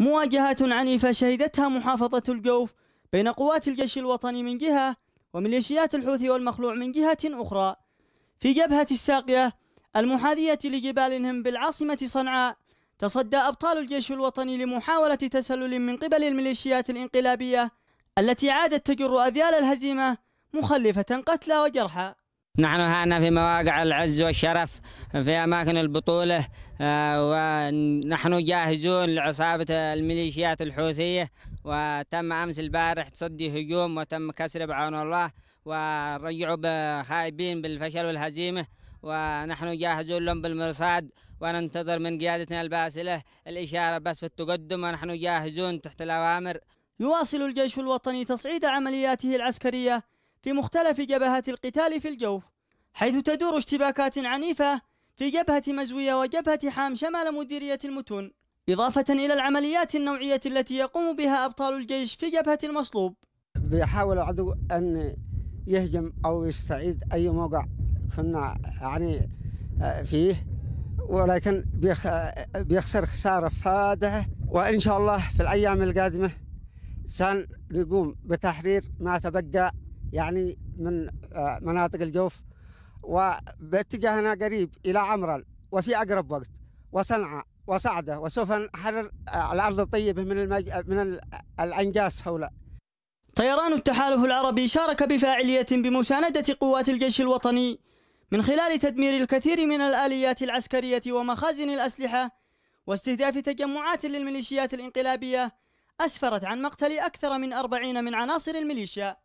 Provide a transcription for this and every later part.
مواجهات عنيفة شهدتها محافظة الجوف بين قوات الجيش الوطني من جهة وميليشيات الحوثي والمخلوع من جهة أخرى في جبهة الساقية المحاذية لجبالهم بالعاصمة صنعاء تصدى أبطال الجيش الوطني لمحاولة تسلل من قبل الميليشيات الانقلابية التي عادت تجر أذيال الهزيمة مخلفة قتلى وجرحى نحن هنا في مواقع العز والشرف في أماكن البطولة آه، ونحن جاهزون لعصابة الميليشيات الحوثية وتم أمس البارح تصدي هجوم وتم كسر بعون الله ورجعوا خائبين بالفشل والهزيمة ونحن جاهزون لهم بالمرصاد وننتظر من قيادتنا الباسلة الإشارة بس في التقدم ونحن جاهزون تحت الأوامر يواصل الجيش الوطني تصعيد عملياته العسكرية في مختلف جبهات القتال في الجوف حيث تدور اشتباكات عنيفة في جبهة مزوية وجبهة حام شمال مديرية المتون إضافة إلى العمليات النوعية التي يقوم بها أبطال الجيش في جبهة المصلوب بيحاول العدو أن يهجم أو يستعيد أي موقع كنا يعني آه، فيه ولكن آه، بيخسر خسارة فادحة وإن شاء الله في الأيام القادمة سنقوم بتحرير ما تبقى يعني من آه، مناطق الجوف وباتجاهنا قريب إلى عمرا وفي أقرب وقت وصنعاء وصعدة وسوف نحرر آه، الأرض الطيبة من المج... من الأنجاس حوله طيران التحالف العربي شارك بفاعلية بمساندة قوات الجيش الوطني من خلال تدمير الكثير من الآليات العسكرية ومخازن الأسلحة واستهداف تجمعات للميليشيات الانقلابية أسفرت عن مقتل أكثر من أربعين من عناصر الميليشيا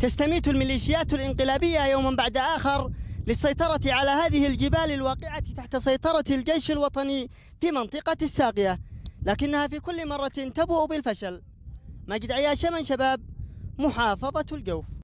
تستميت الميليشيات الانقلابية يوما بعد آخر للسيطرة على هذه الجبال الواقعة تحت سيطرة الجيش الوطني في منطقة الساقية لكنها في كل مرة تبوء بالفشل مجد عياش من شباب محافظة الجوف